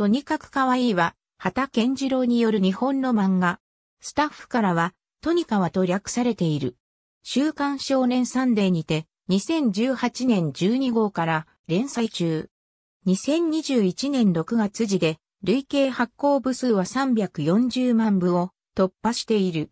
とにかく可愛いは、畑健次郎による日本の漫画。スタッフからは、トニカワと略されている。週刊少年サンデーにて、2018年12号から連載中。2021年6月時で、累計発行部数は340万部を突破している。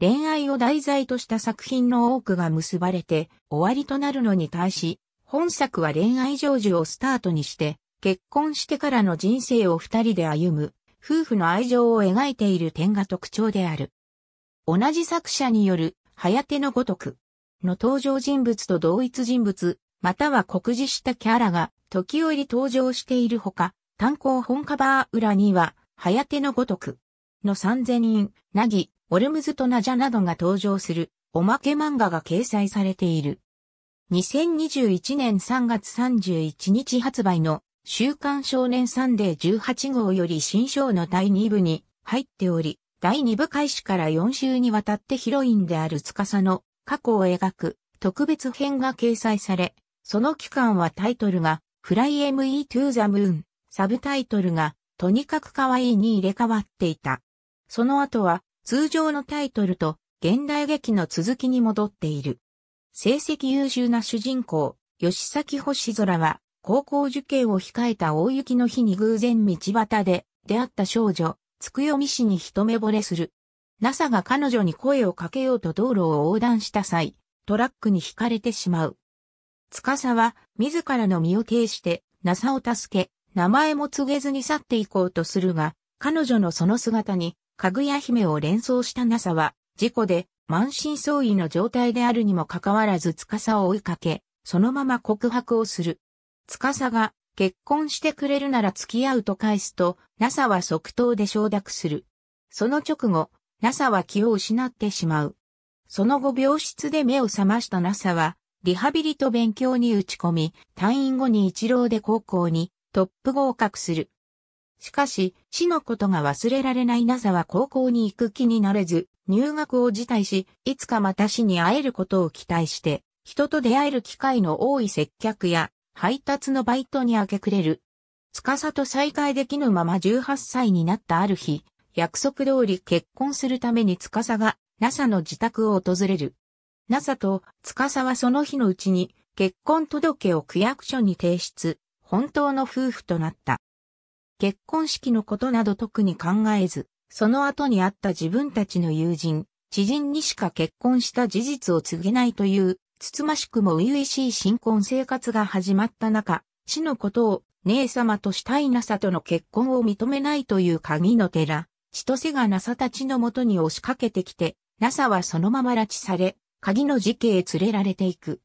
恋愛を題材とした作品の多くが結ばれて終わりとなるのに対し、本作は恋愛成就をスタートにして、結婚してからの人生を二人で歩む、夫婦の愛情を描いている点が特徴である。同じ作者による、早手のごとくの登場人物と同一人物、または酷似したキャラが時折登場しているほか、単行本カバー裏には、早手のごとくの三千人、なぎ、オルムズとナジャなどが登場する、おまけ漫画が掲載されている。2021年3月31日発売の週刊少年サンデー18号より新章の第2部に入っており、第2部開始から4週にわたってヒロインである司の過去を描く特別編が掲載され、その期間はタイトルが Fly Me to the Moon、サブタイトルがとにかく可愛いに入れ替わっていた。その後は通常のタイトルと現代劇の続きに戻っている。成績優秀な主人公、吉崎星空は高校受験を控えた大雪の日に偶然道端で出会った少女、つくよみ氏に一目惚れする。NASA が彼女に声をかけようと道路を横断した際、トラックに惹かれてしまう。司は自らの身を挺して NASA を助け、名前も告げずに去っていこうとするが、彼女のその姿に、かぐや姫を連想した NASA は、事故で満身創痍の状態であるにもかかわらず司を追いかけ、そのまま告白をする。司が結婚してくれるなら付き合うと返すと、NASA は即答で承諾する。その直後、NASA は気を失ってしまう。その後病室で目を覚ました NASA は、リハビリと勉強に打ち込み、退院後に一郎で高校にトップ合格する。しかし、死のことが忘れられない NASA は高校に行く気になれず、入学を辞退し、いつかまた死に会えることを期待して、人と出会える機会の多い接客や配達のバイトに明け暮れる。司と再会できぬまま18歳になったある日、約束通り結婚するために司が NASA の自宅を訪れる。NASA と司はその日のうちに結婚届を区役所に提出、本当の夫婦となった。結婚式のことなど特に考えず、その後にあった自分たちの友人、知人にしか結婚した事実を告げないというつつましくも初々しい新婚生活が始まった中、死のことを姉様としたいなさとの結婚を認めないという鍵の寺、千歳がなさたちのもとに押しかけてきて、なさはそのまま拉致され、鍵の事件へ連れられていく。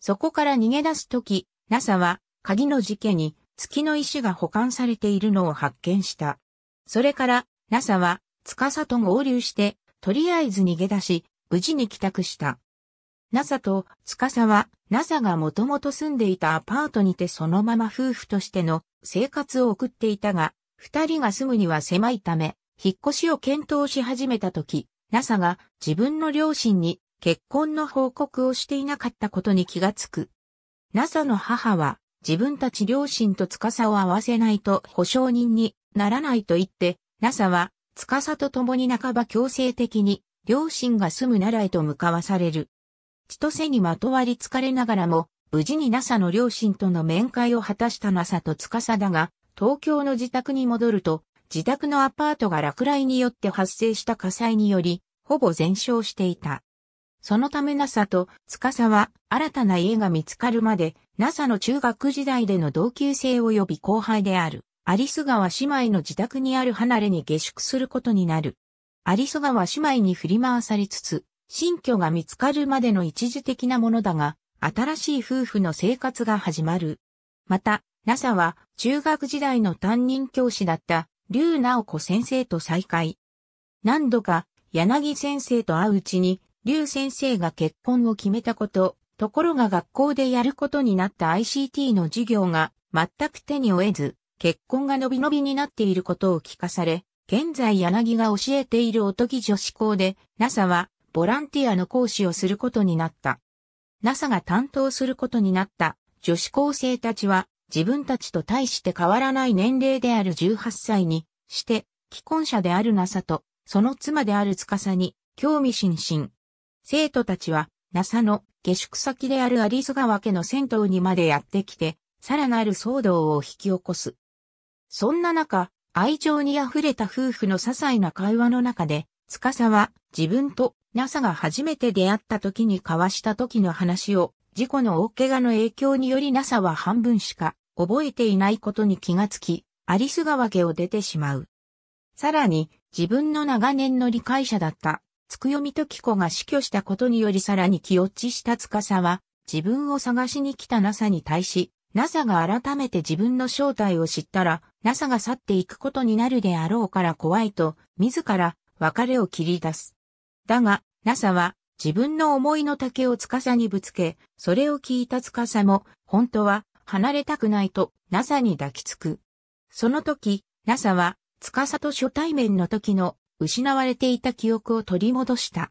そこから逃げ出すとき、なさは鍵の事件に月の石が保管されているのを発見した。それから、NASA は、司と合流して、とりあえず逃げ出し、無事に帰宅した。NASA と司は NASA がもともと住んでいたアパートにてそのまま夫婦としての生活を送っていたが、二人が住むには狭いため、引っ越しを検討し始めた時、NASA が自分の両親に結婚の報告をしていなかったことに気がつく。NASA の母は自分たち両親と司を合わせないと保証人にならないと言って、NASA は司と共に半ば強制的に両親が住むならへと向かわされる。千歳にまとわりつかれながらも、無事に NASA の両親との面会を果たした NASA と司だが、東京の自宅に戻ると、自宅のアパートが落雷によって発生した火災により、ほぼ全焼していた。そのため NASA と司は新たな家が見つかるまで NASA の中学時代での同級生及び後輩であるアリス川姉妹の自宅にある離れに下宿することになる。アリス川姉妹に振り回されつつ新居が見つかるまでの一時的なものだが、新しい夫婦の生活が始まる。また、NASA は中学時代の担任教師だった、劉直子先生と再会。何度か、柳先生と会ううちに、劉先生が結婚を決めたこと、ところが学校でやることになった ICT の授業が全く手に負えず、結婚が伸び伸びになっていることを聞かされ、現在柳が教えているおとぎ女子校で、NASA はボランティアの講師をすることになった。NASA が担当することになった女子高生たちは自分たちと対して変わらない年齢である18歳にして、既婚者である NASA とその妻である司に興味津々。生徒たちは NASA の下宿先であるアリス川家の銭湯にまでやってきて、さらなる騒動を引き起こす。そんな中、愛情に溢れた夫婦の些細な会話の中で、司は自分と NASA が初めて出会った時に交わした時の話を、事故の大怪我の影響により NASA は半分しか覚えていないことに気がつき、アリス川家を出てしまう。さらに、自分の長年の理解者だった、つくよみときこが死去したことによりさらに気落ちした司は、自分を探しに来た NASA に対し、NASA が改めて自分の正体を知ったら、NASA が去っていくことになるであろうから怖いと、自ら別れを切り出す。だが、NASA は自分の思いの丈を司にぶつけ、それを聞いた司も、本当は離れたくないと NASA に抱きつく。その時、NASA は司と初対面の時の失われていた記憶を取り戻した。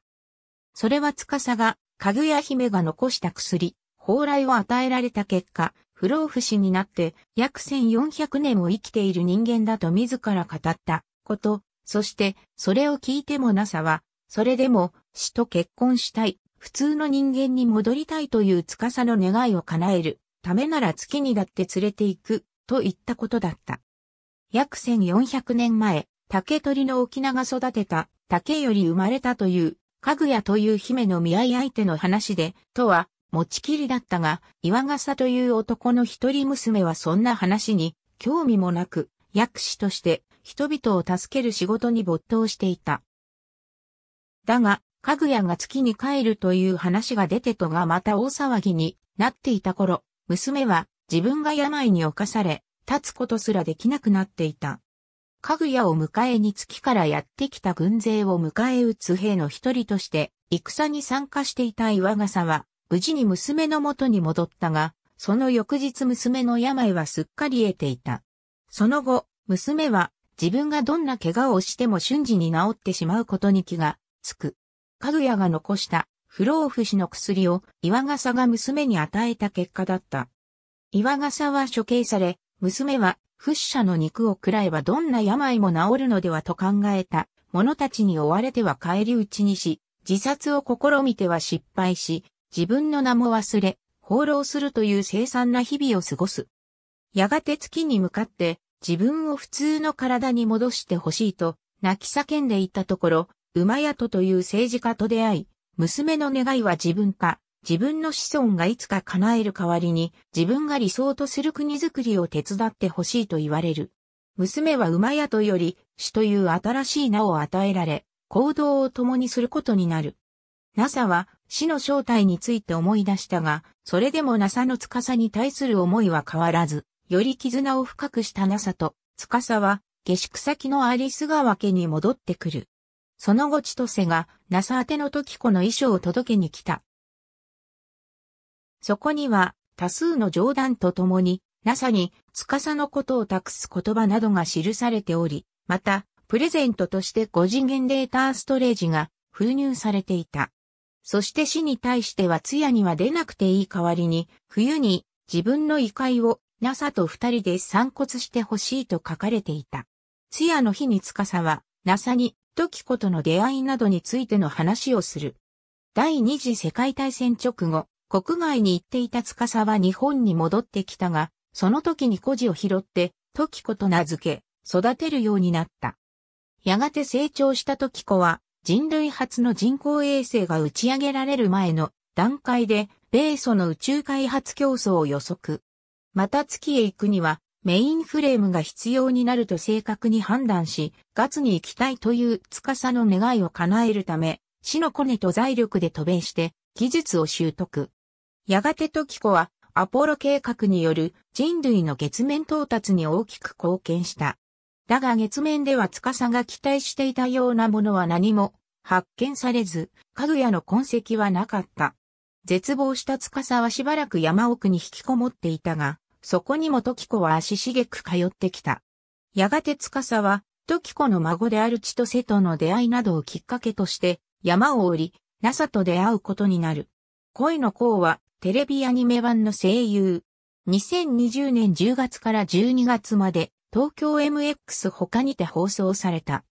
それは司が、かぐや姫が残した薬、蓬莱を与えられた結果、不老不死になって約1400年を生きている人間だと自ら語ったことそして、それを聞いてもナサは、それでも、死と結婚したい、普通の人間に戻りたいという司の願いを叶える、ためなら月にだって連れて行く、と言ったことだった。約1400年前、竹取の沖縄育てた、竹より生まれたという、かぐやという姫の見合い相手の話で、とは、持ちきりだったが、岩笠という男の一人娘はそんな話に、興味もなく、薬師として、人々を助ける仕事に没頭していた。だが、かぐやが月に帰るという話が出てとがまた大騒ぎになっていた頃、娘は自分が病に侵され、立つことすらできなくなっていた。かぐやを迎えに月からやってきた軍勢を迎え撃つ兵の一人として、戦に参加していた岩笠は、無事に娘の元に戻ったが、その翌日娘の病はすっかり得ていた。その後、娘は自分がどんな怪我をしても瞬時に治ってしまうことに気がつく。かぐやが残した不老不死の薬を岩笠が娘に与えた結果だった。岩笠は処刑され、娘は不死者の肉を食らえばどんな病も治るのではと考えた者たちに追われては帰り討ちにし、自殺を試みては失敗し、自分の名も忘れ、放浪するという凄惨な日々を過ごす。やがて月に向かって自分を普通の体に戻してほしいと、泣き叫んでいたところ、馬宿という政治家と出会い、娘の願いは自分か、自分の子孫がいつか叶える代わりに、自分が理想とする国づくりを手伝ってほしいと言われる。娘は馬宿より、死という新しい名を与えられ、行動を共にすることになる。NASA は死の正体について思い出したが、それでも NASA の司に対する思いは変わらず、より絆を深くしたナサと、司は、下宿先のアリス川家に戻ってくる。その後千歳が、ナサ宛ての時子の衣装を届けに来た。そこには、多数の冗談とともに、ナサに、司のことを託す言葉などが記されており、また、プレゼントとして5次元データストレージが封入されていた。そして死に対しては通夜には出なくていい代わりに、冬に自分の異界をナサと二人で散骨してほしいと書かれていた。通夜の日に司は、ナサに、トキコとの出会いなどについての話をする。第二次世界大戦直後、国外に行っていた司は日本に戻ってきたが、その時に孤児を拾って、トキコと名付け、育てるようになった。やがて成長したトキコは、人類初の人工衛星が打ち上げられる前の段階で、米ソの宇宙開発競争を予測。また月へ行くにはメインフレームが必要になると正確に判断し、月に行きたいという司の願いを叶えるため、死のコネと財力で渡米して技術を習得。やがて時子はアポロ計画による人類の月面到達に大きく貢献した。だが月面では司が期待していたようなものは何も発見されず、かぐやの痕跡はなかった。絶望した司はしばらく山奥に引きこもっていたが、そこにも時子は足しげく通ってきた。やがて司は、時子の孫である千歳との出会いなどをきっかけとして、山を降り、ナサと出会うことになる。恋の子は、テレビアニメ版の声優。2020年10月から12月まで、東京 MX 他にて放送された。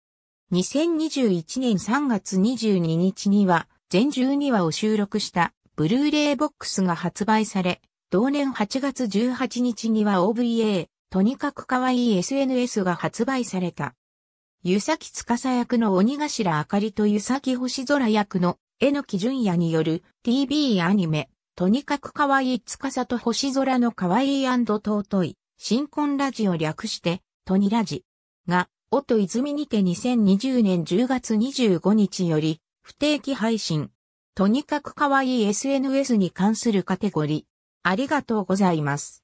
2021年3月22日には、全12話を収録した、ブルーレイボックスが発売され、同年8月18日には OVA、とにかく可愛い SNS が発売された。湯崎司役の鬼頭あかりと湯崎星空役の榎木淳也による TV アニメ、とにかく可愛い司と星空の可愛い尊い、新婚ラジオ略して、トニラジが、音泉にて2020年10月25日より、不定期配信。とにかく可愛い SNS に関するカテゴリー。ありがとうございます。